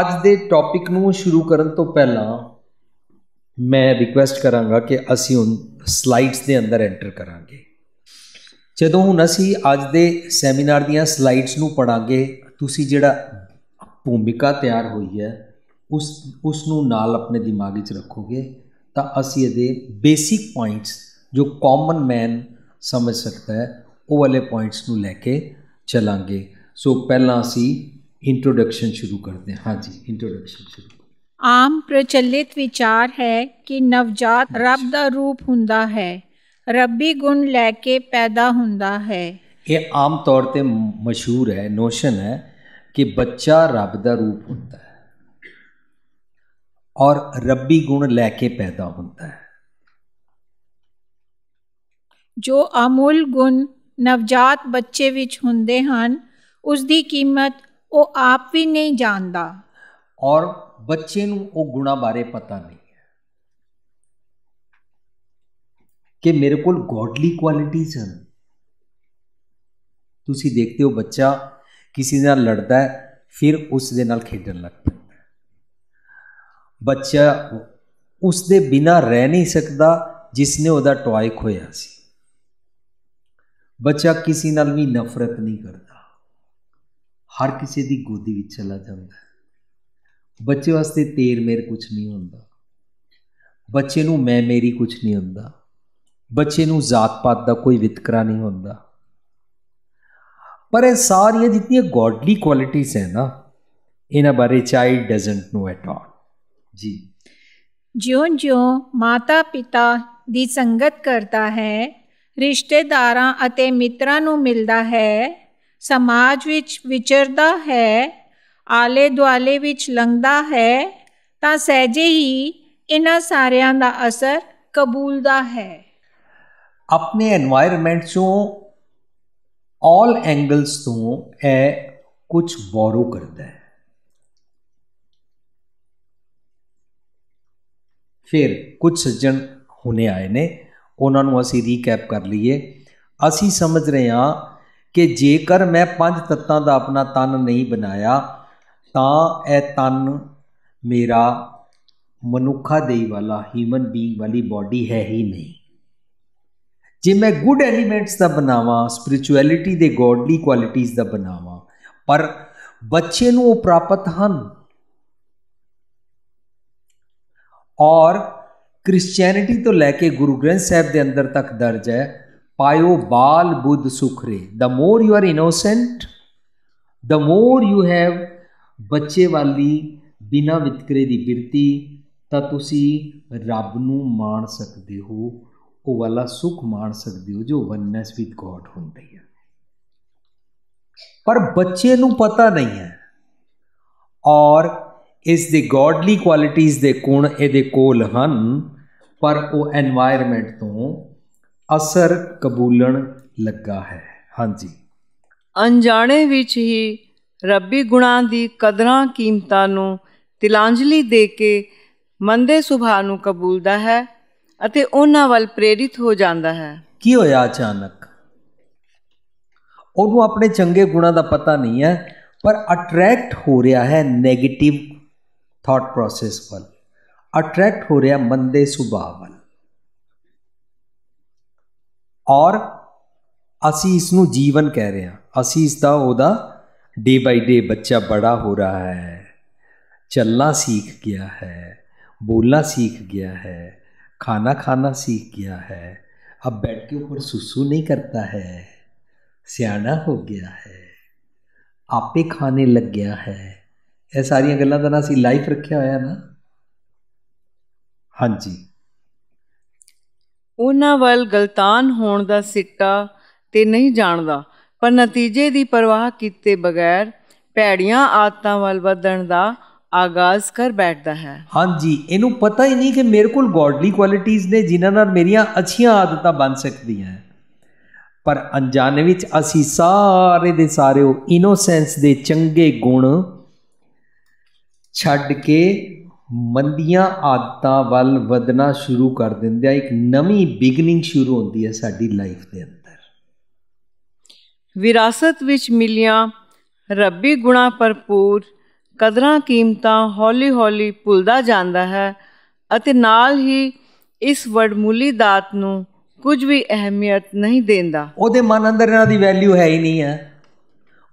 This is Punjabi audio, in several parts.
ਅੱਜ ਦੇ ਟੌਪਿਕ ਨੂੰ ਸ਼ੁਰੂ ਕਰਨ ਤੋਂ ਪਹਿਲਾਂ ਮੈਂ ਰਿਕੁਐਸਟ ਕਰਾਂਗਾ ਕਿ ਅਸੀਂ ਹੁਣ ਸਲਾਈਡਸ ਦੇ ਅੰਦਰ ਐਂਟਰ ਕਰਾਂਗੇ ਜਦੋਂ ਹੁਣ ਅਸੀਂ ਅੱਜ ਦੇ ਸੈਮੀਨਾਰ ਦੀਆਂ ਸਲਾਈਡਸ ਨੂੰ ਪੜਾਂਗੇ ਤੁਸੀਂ ਜਿਹੜਾ ਭੂਮਿਕਾ ਤਿਆਰ ਹੋਈ ਹੈ ਉਸ ਉਸ ਨੂੰ ਨਾਲ ਆਪਣੇ ਦਿਮਾਗ ਵਿੱਚ ਰੱਖੋਗੇ ਤਾਂ ਅਸੀਂ ਇਹਦੇ ਬੇਸਿਕ ਪੁਆਇੰਟਸ ਜੋ ਕਾਮਨ ਮੈਨ ਸਮਝ ਸਕਦਾ ਹੈ ਉਹ ਵਾਲੇ ਪੁਆਇੰਟਸ ਨੂੰ ਲੈ ਕੇ ਚਲਾਂਗੇ ਸੋ ਪਹਿਲਾਂ ਅਸੀਂ इंट्रोडक्शन शुरू करते हैं हाँ जी इंट्रोडक्शन शुरू ਆਮ ਪ੍ਰਚਲਿਤ ਵਿਚਾਰ ਹੈ ਕਿ ਨਵਜਾਤ ਰੱਬ ਦਾ ਰੂਪ ਹੁੰਦਾ ਹੈ ਰੱਬੀ ਗੁਣ ਲੈ ਕੇ ਪੈਦਾ ਹੁੰਦਾ ਹੈ ਇਹ ਆਮ ਤੌਰ ਤੇ ਮਸ਼ਹੂਰ ਹੈ ਨੋਸ਼ਨ ਹੈ ਕਿ ਬੱਚਾ ਰੱਬ ਦਾ ਰੂਪ ਹੁੰਦਾ ਹੈ ਔਰ ਰੱਬੀ ਗੁਣ ਲੈ ਕੇ ਪੈਦਾ ਹੁੰਦਾ ਹੈ ਜੋ ਅਮੁੱਲ ਗੁਣ ਨਵਜਾਤ ਬੱਚੇ ਵਿੱਚ ਹੁੰਦੇ ਹਨ ਉਸ ਦੀ ਕੀਮਤ ਉਹ ਆਪ ਵੀ ਨਹੀਂ ਜਾਣਦਾ ਔਰ ਬੱਚੇ ਨੂੰ ਉਹ ਗੁਣਾ ਬਾਰੇ ਪਤਾ ਨਹੀਂ ਹੈ ਕਿ ਮੇਰੇ ਕੋਲ ਗੋਡਲੀ ਕੁਆਲਿਟੀਜ਼ ਹਨ ਤੁਸੀਂ ਦੇਖਦੇ ਹੋ ਬੱਚਾ ਕਿਸੇ ਨਾਲ ਲੜਦਾ ਹੈ ਫਿਰ ਉਸ ਦੇ ਨਾਲ ਖੇਡਣ ਲੱਗ ਪੈਂਦਾ ਬੱਚਾ ਉਸ ਦੇ ਬਿਨਾ ਰਹਿ ਨਹੀਂ ਸਕਦਾ ਜਿਸ ਨੇ ਉਹਦਾ ਟੌਏ ਹੋਇਆ ਸੀ ਬੱਚਾ ਕਿਸੇ ਨਾਲ ਵੀ ਨਫ਼ਰਤ ਨਹੀਂ ਕਰਦਾ ਹਰ ਕਿਸੇ ਦੀ ਗੋਦੀ ਵਿੱਚ ਚਲਾ ਜਾਂਦਾ ਹੈ ਬੱਚੇ ਵਾਸਤੇ ਤੇਰ ਮੇਰ ਕੁਝ ਨਹੀਂ ਹੁੰਦਾ ਬੱਚੇ ਨੂੰ ਮੈਂ ਮੇਰੀ ਕੁਝ ਨਹੀਂ ਹੁੰਦਾ ਬੱਚੇ ਨੂੰ ਜਾਤ ਪਾਤ ਦਾ ਕੋਈ ਵਿਤਕਰਾ ਨਹੀਂ ਹੁੰਦਾ ਪਰ ਇਹ ਸਾਰੀਆਂ ਜਿੰਨੀਆਂ ਗੋਡਲੀ ਕੁਆਲਿਟੀਆਂ ਹੈ ਨਾ ਇਹਨਾਂ ਬਾਰੇ child doesn't know at all ਜੀ ਜਿਉਂ-ਜਿਉਂ ਮਾਤਾ-ਪਿਤਾ ਦੀ ਸੰਗਤ ਕਰਦਾ ਹੈ ਰਿਸ਼ਤੇਦਾਰਾਂ ਅਤੇ ਮਿੱਤਰਾਂ ਨੂੰ ਮਿਲਦਾ ਹੈ ਸਮਾਜ ਵਿੱਚ ਵਿਚਰਦਾ ਹੈ ਆਲੇ ਦੁਆਲੇ ਵਿੱਚ ਲੰਘਦਾ ਹੈ ਤਾਂ ਸਹਿਜੇ ਹੀ ਇਹਨਾਂ ਸਾਰਿਆਂ ਦਾ ਅਸਰ ਕਬੂਲਦਾ ਹੈ ਆਪਣੇ এনवायरमेंट ਤੋਂ ਆਲ ਐਂਗਲਸ ਤੋਂ ਇਹ ਕੁਝ ਬੋਰੋ ਕਰਦਾ ਹੈ ਫਿਰ ਕੁਝ ਸੱਜਣ ਹੁਣੇ ਆਏ ਨੇ ਉਹਨਾਂ ਨੂੰ ਅਸੀਂ ਰੀਕੈਪ ਕਰ ਲਈਏ ਅਸੀਂ ਸਮਝ ਰਹੇ ਹਾਂ ਕਿ ਜੇਕਰ ਮੈਂ ਪੰਜ ਤੱਤਾਂ ਦਾ ਆਪਣਾ ਤਨ ਨਹੀਂ ਬਣਾਇਆ ਤਾਂ ਇਹ ਤਨ ਮੇਰਾ ਮਨੁੱਖਾ ਦੇਈ ਵਾਲਾ ਹਿਊਮਨ ਬੀਇੰਗ ਵਾਲੀ ਬਾਡੀ ਹੈ ਹੀ ਨਹੀਂ ਜੇ ਮੈਂ ਗੁੱਡ ਐਲੀਮੈਂਟਸ ਦਾ ਬਣਾਵਾਂ ਸਪਿਰਚੁਅਲਿਟੀ ਦੇ ਗੋਡਲੀ ਕੁਆਲਿਟੀਆਂ ਦਾ ਬਣਾਵਾਂ ਪਰ ਬੱਚੇ ਨੂੰ ਉਹ ਪ੍ਰਾਪਤ ਹਨ ਔਰ ਕ੍ਰਿਸਚੀਅਨਿਟੀ ਤੋਂ ਲੈ ਕੇ ਗੁਰੂ ਗ੍ਰੰਥ ਸਾਹਿਬ ਦੇ ਅੰਦਰ ਤੱਕ ਦਰਜ ਹੈ ਪਾਇਓ ਬਾਲ ਬੁੱਧ ਸੁਖਰੇ The more you are innocent the more you have ਬੱਚੇ ਵਾਲੀ ਬਿਨਾ ਵਿਤਕਰੇ ਦੀ ਬਿਰਤੀ ਤਾਂ ਤੁਸੀਂ ਰੱਬ ਨੂੰ ਮਾਣ ਸਕਦੇ ਹੋ ਉਹ ਵਾਲਾ ਸੁਖ ਮਾਣ ਸਕਦੇ ਹੋ ਜੋ ਵਨਨੈਸ ਵਿਦ ਗੋਡ ਹੁੰਦੀ ਹੈ ਪਰ ਬੱਚੇ ਨੂੰ ਪਤਾ ਨਹੀਂ ਹੈ ਔਰ ਇਸ ਦੇ ਗੋਡਲੀ ਕੁਆਲਿਟੀਆਂ ਦੇ ਕੋਣ ਇਹਦੇ ਕੋਲ ਹਨ ਪਰ ਉਹ এনवायरमेंट ਤੋਂ ਅਸਰ ਕਬੂਲਣ ਲੱਗਾ ਹੈ ਹਾਂਜੀ ਅਣਜਾਣੇ ਵਿੱਚ ਹੀ ਰੱਬੀ ਗੁਣਾਂ ਦੀ ਕਦਰਾਂ ਕੀਮਤਾਂ ਨੂੰ ਤਿਲਾਂਜਲੀ ਦੇ ਕੇ ਮੰਦੇ ਸੁਭਾ ਨੂੰ ਕਬੂਲਦਾ ਹੈ ਅਤੇ ਉਹਨਾਂ ਵੱਲ ਪ੍ਰੇਰਿਤ ਹੋ ਜਾਂਦਾ ਹੈ ਕੀ ਹੋਇਆ ਅਚਾਨਕ ਉਹਨੂੰ ਆਪਣੇ ਚੰਗੇ ਗੁਣਾਂ ਦਾ ਪਤਾ ਨਹੀਂ ਹੈ ਪਰ ਅਟਰੈਕਟ ਹੋ ਰਿਹਾ ਹੈ 네ਗੇਟਿਵ ਥਾਟ ਪ੍ਰੋਸੈਸ ਵੱਲ ਅਟਰੈਕਟ ਹੋ ਰਿਹਾ ਮੰਦੇ ਸੁਭਾ ਵੱਲ ਔਰ ਅਸੀਂ ਇਸ ਨੂੰ ਜੀਵਨ ਕਹਿ ਰਹੇ ਹਾਂ ਅਸੀਂ ਇਸ ਦਾ ਉਹਦਾ ਡੇ ਬਾਈ ਡੇ ਬੱਚਾ ਬੜਾ ਹੋ ਰਿਹਾ ਹੈ ਚੱਲਣਾ ਸਿੱਖ ਗਿਆ ਹੈ ਬੋਲਣਾ ਸਿੱਖ ਗਿਆ ਹੈ ਖਾਣਾ ਖਾਣਾ ਸਿੱਖ ਗਿਆ ਹੈ अब बेड के ਉੱਪਰ ਸੁਸੂ ਨਹੀਂ ਕਰਦਾ ਹੈ ਸਿਆਣਾ ਹੋ ਗਿਆ ਹੈ ਆਪੇ ਖਾਣੇ ਲੱਗ ਗਿਆ ਹੈ ਇਹ ਸਾਰੀਆਂ ਗੱਲਾਂ ਦਾ ਨਾ ਅਸੀਂ ਲਾਈਫ ਰੱਖਿਆ ਹੋਇਆ ਨਾ ਹਾਂਜੀ ਉਹਨਾਂ ਵੱਲ ਗਲਤਾਨ ਹੋਣ ਦਾ ਸਿੱਟਾ ਤੇ ਨਹੀਂ ਜਾਣਦਾ ਪਰ ਨਤੀਜੇ ਦੀ ਪਰਵਾਹ ਕੀਤੇ ਬਗੈਰ ਭੈੜੀਆਂ ਆਦਤਾਂ ਵੱਲ ਵਧਣ ਦਾ ਆਗਾਜ਼ ਕਰ ਬੈਠਦਾ ਹੈ ਹਾਂਜੀ ਇਹਨੂੰ ਪਤਾ ਹੀ ਨਹੀਂ ਕਿ ਮੇਰੇ ਕੋਲ ਗੋਡਲੀ ਕੁਆਲਿਟੀਆਂ ਨੇ ਜਿਨ੍ਹਾਂ ਨਾਲ ਮੇਰੀਆਂ ਅੱਛੀਆਂ ਆਦਤਾਂ ਬਣ ਸਕਦੀਆਂ ਪਰ ਅਣਜਾਣੇ ਵਿੱਚ ਅਸੀਂ ਸਾਰੇ ਦੇ ਸਾਰੇ ਉਹ ਇਨੋਸੈਂਸ ਦੇ ਚੰਗੇ ਗੁਣ ਛੱਡ ਕੇ ਮੰਦੀਆਂ ਆਦਤਾਂ ਵੱਲ ਵਧਣਾ ਸ਼ੁਰੂ ਕਰ ਦਿੰਦੇ ਆ ਇੱਕ ਨਵੀਂ ਬਿਗਨਿੰਗ ਸ਼ੁਰੂ ਹੁੰਦੀ ਹੈ ਸਾਡੀ ਲਾਈਫ ਦੇ ਅੰਦਰ ਵਿਰਾਸਤ ਵਿੱਚ ਮਿਲੀਆਂ ਰੱਬੀ ਗੁਣਾ ਭਰਪੂਰ ਕਦਰਾਂ ਕੀਮਤਾਂ ਹੌਲੀ-ਹੌਲੀ ਭੁੱਲਦਾ ਜਾਂਦਾ ਹੈ ਅਤੇ ਨਾਲ ਹੀ ਇਸ ਵਡਮੂਲੀ ਦਾਤ ਨੂੰ ਕੁਝ ਵੀ ਅਹਿਮੀਅਤ ਨਹੀਂ ਦਿੰਦਾ ਉਹਦੇ ਮਨ ਅੰਦਰ ਇਹਨਾਂ ਦੀ ਵੈਲਿਊ ਹੈ ਹੀ ਨਹੀਂ ਹੈ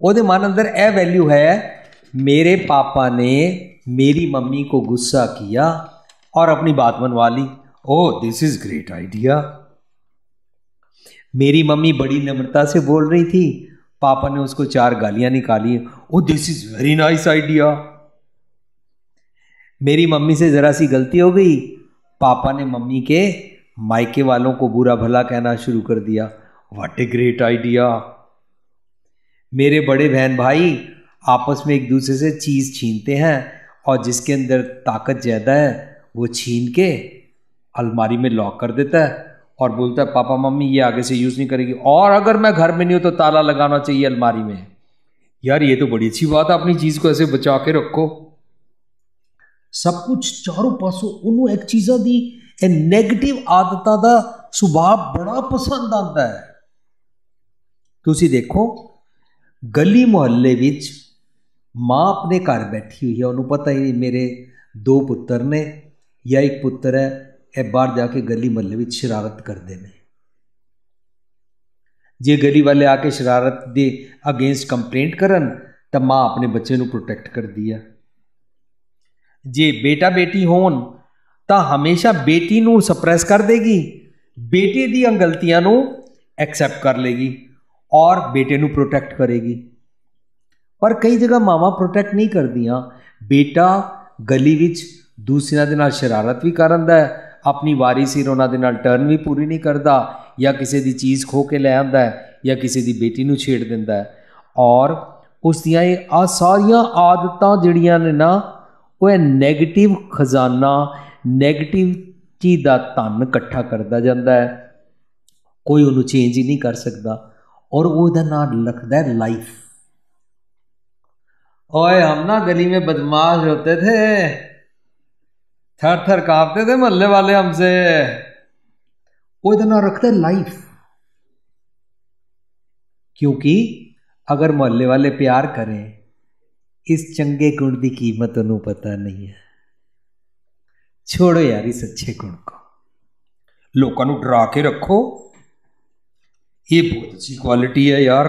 ਉਹਦੇ ਮਨ ਅੰਦਰ ਇਹ ਵੈਲਿਊ ਹੈ मेरे पापा ने मेरी मम्मी को गुस्सा किया और अपनी बात मनवा ली oh this is great idea मेरी मम्मी बड़ी नम्रता से बोल रही थी पापा ने उसको चार गालियां निकाली oh this is very nice idea मेरी मम्मी से ज़रा सी गलती हो गई पापा ने मम्मी के मायके वालों को बुरा भला कहना शुरू कर दिया वट ए ग्रेट आइडिया मेरे बड़े बहन भाई आपस में एक दूसरे से चीज़ छीनते हैं और जिसके अंदर ताकत ज़्यादा है वो छीन के अलमारी में लॉक कर देता है और बोलता है पापा मम्मी ये आगे से यूज़ नहीं करेगी और अगर मैं घर में नहीं हूँ तो ताला लगाना चाहिए अलमारी में यार ये तो बड़ी अच्छी बात है अपनी चीज़ को ऐसे बचा के रखो सब कुछ चारों पासों उन्होंने एक चीज़ा दी ए नेगेटिव आदत का सुभाव बड़ा पसंद आता है तुम देखो गली मोहल्ले ਮਾਂ ਆਪਣੇ ਘਰ ਬੈਠੀ ਹੋਈ ਹੈ ਉਹਨੂੰ ਪਤਾ ਹੀ ਨਹੀਂ ਮੇਰੇ ਦੋ ਪੁੱਤਰ ਨੇ ਜਾਂ ਇੱਕ ਪੁੱਤਰ ਹੈ ਇਹ ਬਾਹਰ ਜਾ ਕੇ ਗਲੀ ਮੱਲੇ ਵਿੱਚ ਸ਼ਰਾਰਤ ਕਰਦੇ ਨੇ ਜੇ ਗਲੀ ਵਾਲੇ ਆ ਕੇ ਸ਼ਰਾਰਤ ਦੇ ਅਗੇਂਸਟ ਕੰਪਲੇਂਟ ਕਰਨ ਤਾਂ ਮਾਂ ਆਪਣੇ ਬੱਚੇ ਨੂੰ ਪ੍ਰੋਟੈਕਟ ਕਰਦੀ ਆ ਜੇ ਬੇਟਾ ਬੇਟੀ ਹੋਣ ਤਾਂ ਹਮੇਸ਼ਾ ਬੇਟੀ ਨੂੰ ਸਪਰੈਸ ਕਰ ਦੇਗੀ ਬੇਟੇ ਦੀਆਂ ਗਲਤੀਆਂ ਨੂੰ ਐਕਸੈਪਟ ਕਰ ਲੇਗੀ ਔਰ ਬੇਟੇ ਨੂੰ ਪ੍ਰੋਟੈਕਟ ਕਰੇਗੀ ਪਰ ਕਈ ਜਗ੍ਹਾ ਮਾਵਾਂ ਪ੍ਰੋਟੈਕਟ ਨਹੀਂ ਕਰਦੀਆਂ ਬੇਟਾ ਗਲੀ ਵਿੱਚ ਦੂਸਰਿਆਂ ਦੇ ਨਾਲ ਸ਼ਰਾਰਤ ਵੀ ਕਰਦਾ ਹੈ ਆਪਣੀ ਵਾਰੀ ਸਿਰ ਉਹਨਾਂ ਦੇ ਨਾਲ ਟਰਨ ਵੀ ਪੂਰੀ ਨਹੀਂ ਕਰਦਾ ਜਾਂ ਕਿਸੇ ਦੀ ਚੀਜ਼ ਖੋ ਕੇ ਲੈ ਆਂਦਾ ਹੈ ਜਾਂ ਕਿਸੇ ਦੀ ਬੇਟੀ ਨੂੰ ਛੇੜ ਦਿੰਦਾ ਹੈ ਔਰ ਉਸ ਦੀਆਂ ਇਹ ਆ ਸਾਰੀਆਂ ਆਦਤਾਂ ਜਿਹੜੀਆਂ ਨੇ ਨਾ ਉਹ ਇਹ 네ਗੇਟਿਵ ਖਜ਼ਾਨਾ 네ਗੇਟਿਵ ਚੀਜ਼ ਦਾ ਧਨ ਇਕੱਠਾ ਕਰਦਾ ਜਾਂਦਾ ਹੈ ਕੋਈ ਉਹਨੂੰ ਚੇਂਜ ਹੀ ਨਹੀਂ ਕਰ ਸਕਦਾ ਔਰ ਉਹਦਾ ਨਾਮ ਲਿਖਦਾ ਹੈ ਲਾਈਫ ओए हम ना गली में बदमाश होते थे थर थर कांपते थे मोहल्ले वाले हमसे वो इतना रखते लाइफ क्योंकि अगर मोहल्ले वाले प्यार करें इस चंगे गुण की कीमत उन्हें पता नहीं है छोड़ो यार इस अच्छे गुण को लोगों डरा के रखो ये बहुत अच्छी क्वालिटी है यार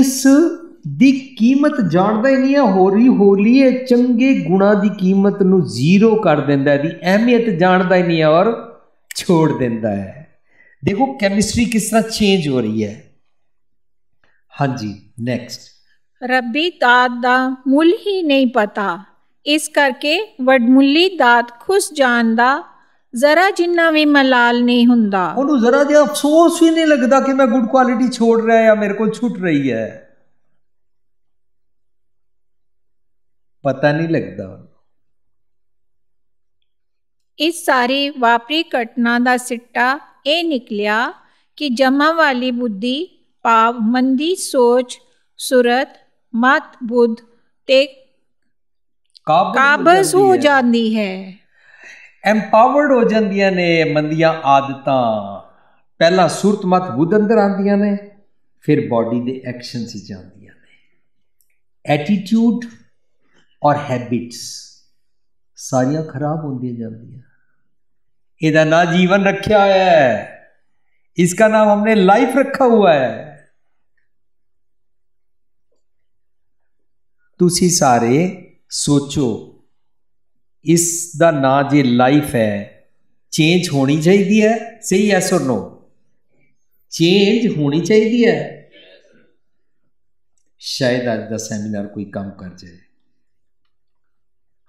ਇਸ ਦੀ ਕੀਮਤ ਜਾਣਦਾ ਹੀ ਨਹੀਂ ਹੈ ਹੋਰੀ ਹੋਲੀ ਹੈ ਚੰਗੇ ਗੁਣਾ ਦੀ ਕੀਮਤ ਨੂੰ ਜ਼ੀਰੋ ਕਰ ਦਿੰਦਾ ਦੀ ਅਹਿਮੀਅਤ ਜਾਣਦਾ ਹੀ ਨਹੀਂ ਹੈ ਔਰ ਛੋੜ ਦਿੰਦਾ ਹੈ ਦੇਖੋ ਕੈਮਿਸਟਰੀ ਕਿਸ ਤਰ੍ਹਾਂ ਚੇਂਜ ਹੋ ਰਹੀ ਹੈ ਹਾਂਜੀ ਨੈਕਸਟ ਰੱਬੀ ਦਾਤ ਦਾ ਮੁੱਲ ਹੀ ਨਹੀਂ ਪਤਾ ਇਸ ਕਰਕੇ ਵਡਮੁੱਲੀ ਦਾਤ ਖੁਸ਼ ਜਾਣਦਾ જરા જિન્ના વી મલાલ ને હુnda ઉનુ જરા જ અફસોસ ભી નહિ લગદા કે મે ગુડ ક્વોલિટી છોડ રયા હે يا મેરે કો છૂટ રહી હે pata નહિ લગદા ઇસ સારી વાપરી કટના દા સitta એ નિકલિયા કે જમાવાલી બુધી પા મંધી સોચ સુરત મત બુદ્ધ તે કબ કબસ હો જાનદી હે ਐਮਪਾਵਰਡ ਹੋ ਜਾਂਦੀਆਂ ਨੇ ਮੰਦੀਆਂ ਆਦਤਾਂ ਪਹਿਲਾਂ ਸੁਰਤ ਮਤ ਬੁੱਧ ਅੰਦਰ ਆਉਂਦੀਆਂ ਨੇ ਫਿਰ ਬਾਡੀ ਦੇ ਐਕਸ਼ਨ ਸੀ ਜਾਂਦੀਆਂ ਨੇ ਐਟੀਟਿਊਡ ਔਰ ਹੈਬਿਟਸ ਸਾਰੀਆਂ ਖਰਾਬ ਹੁੰਦੀਆਂ ਜਾਂਦੀਆਂ ਇਹਦਾ ਨਾਂ ਜੀਵਨ ਰੱਖਿਆ ਹੋਇਆ ਹੈ इसका नाम हमने लाइफ रखा हुआ है ਤੁਸੀਂ ਸਾਰੇ ਸੋਚੋ ਇਸ ਦਾ ਨਾਂ ਜੇ ਲਾਈਫ ਹੈ ਚੇਂਜ ਹੋਣੀ ਚਾਹੀਦੀ ਹੈ ਸਹੀ ਐਸ অর ਨੋ ਚੇਂਜ ਹੋਣੀ ਚਾਹੀਦੀ ਹੈ ਸ਼ਾਇਦ ਅੱਜ ਦਾ ਸੈਮੀਨਾਰ ਕੋਈ ਕੰਮ ਕਰ ਜਾਏ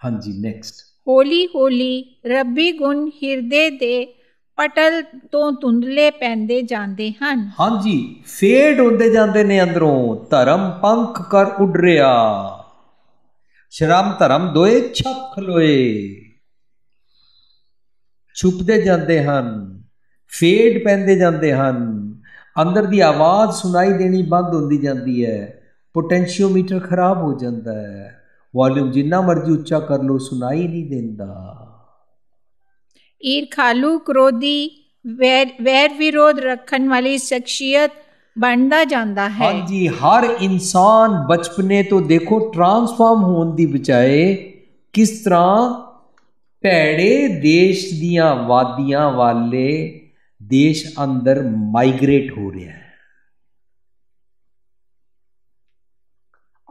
ਹਾਂਜੀ ਨੈਕਸਟ ਹੋਲੀ ਹੋਲੀ ਰੱਬੀ ਗੁਣ ਹਿਰਦੇ ਦੇ ਪਟਲ ਤੋਂ ਤੁੰਦਲੇ ਪੈਂਦੇ ਜਾਂਦੇ ਹਨ ਹਾਂਜੀ ਫੇਡ ਹੁੰਦੇ ਜਾਂਦੇ ਨੇ ਅੰਦਰੋਂ ਧਰਮ ਪੰਖ ਕਰ ਉੱਡ ਰਿਹਾ ਸ਼ਰਮ ਧਰਮ ਦੋਏ ਛੱਖ ਲੋਏ ਛੁਪਦੇ ਜਾਂਦੇ ਹਨ ਫੇਡ ਪੈਂਦੇ ਜਾਂਦੇ ਹਨ ਅੰਦਰ ਦੀ ਆਵਾਜ਼ ਸੁਣਾਈ ਦੇਣੀ ਬੰਦ ਹੁੰਦੀ ਜਾਂਦੀ ਹੈ ਪੋਟੈਂਸ਼ੀਓਮੀਟਰ ਖਰਾਬ ਹੋ ਜਾਂਦਾ ਹੈ ਵੋਲਿਊਮ ਜਿੰਨਾ ਮਰਜ਼ੀ ਉੱਚਾ ਕਰ ਲੋ ਸੁਣਾਈ ਨਹੀਂ ਦਿੰਦਾ ਈਰਖਾਲੂ ਕ੍ਰੋਧੀ ਵੈਰ ਵਿਰੋਧ ਰੱਖਣ ਵਾਲੀ ਸ਼ਖਸੀਅਤ ਬਣਦਾ ਜਾਂਦਾ ਹੈ ਹਾਂਜੀ ਹਰ ਇਨਸਾਨ ਬਚਪਨੇ ਤੋਂ ਦੇਖੋ ਟਰਾਂਸਫਾਰਮ ਹੋਣ ਦੀ ਬਚਾਏ ਕਿਸ ਤਰ੍ਹਾਂ ਭੈੜੇ ਦੇਸ਼ ਦੀਆਂ ਵਾਦੀਆਂ ਵਾਲੇ ਦੇਸ਼ ਅੰਦਰ ਮਾਈਗ੍ਰੇਟ ਹੋ ਰਿਹਾ ਹੈ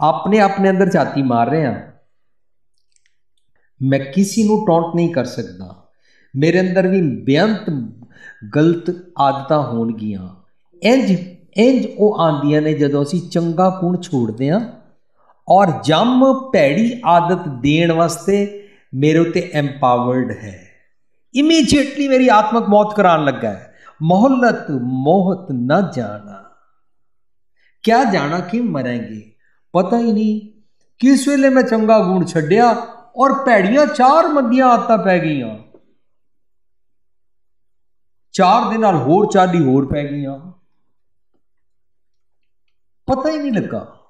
ਆਪਣੇ ਆਪਣੇ ਅੰਦਰ ਝਾਤੀ ਮਾਰ ਰਹੇ ਆ ਮੈਂ ਕਿਸੇ ਨੂੰ ਟੌਂਟ ਨਹੀਂ ਕਰ ਸਕਦਾ ਮੇਰੇ ਅੰਦਰ ਵੀ ਬੇਅੰਤ ਗਲਤ ਆਦਤਾਂ ਹੋਣਗੀਆਂ ਇੰਜ ਇੰਜ ਉਹ ਆਂਦੀਆਂ ਨੇ ਜਦੋਂ ਅਸੀਂ ਚੰਗਾ ਗੁਣ ਛੋੜਦੇ ਆਂ ਔਰ ਜੰਮ ਭੈੜੀ ਆਦਤ ਦੇਣ ਵਾਸਤੇ ਮੇਰੇ ਉਤੇ ਐਮਪਾਵਰਡ ਹੈ ਇਮੀਡੀਏਟਲੀ ਮੇਰੀ ਆਤਮਕ ਮੌਤ ਕਰਾਨ ਲੱਗਾ ਹੈ ਮੋਹਲਤ ਮੋਹਤ ਨਾ ਜਾਣਾ ਕਿਆ ਜਾਣਾ ਕਿ ਮਰਾਂਗੇ ਪਤਾ ਹੀ ਨਹੀਂ ਕਿਸ ਵੇਲੇ ਮੈਂ ਚੰਗਾ ਗੁਣ ਛੱਡਿਆ ਔਰ ਭੈੜੀਆਂ ਚਾਰ ਮੰਦੀਆਂ ਆਤਾ ਪੈ ਗਈਆਂ ਚਾਰ ਦੇ ਨਾਲ ਹੋਰ ਚਾਲੀ ਹੋਰ ਪੈ ਗਈਆਂ पता ही नहीं लगा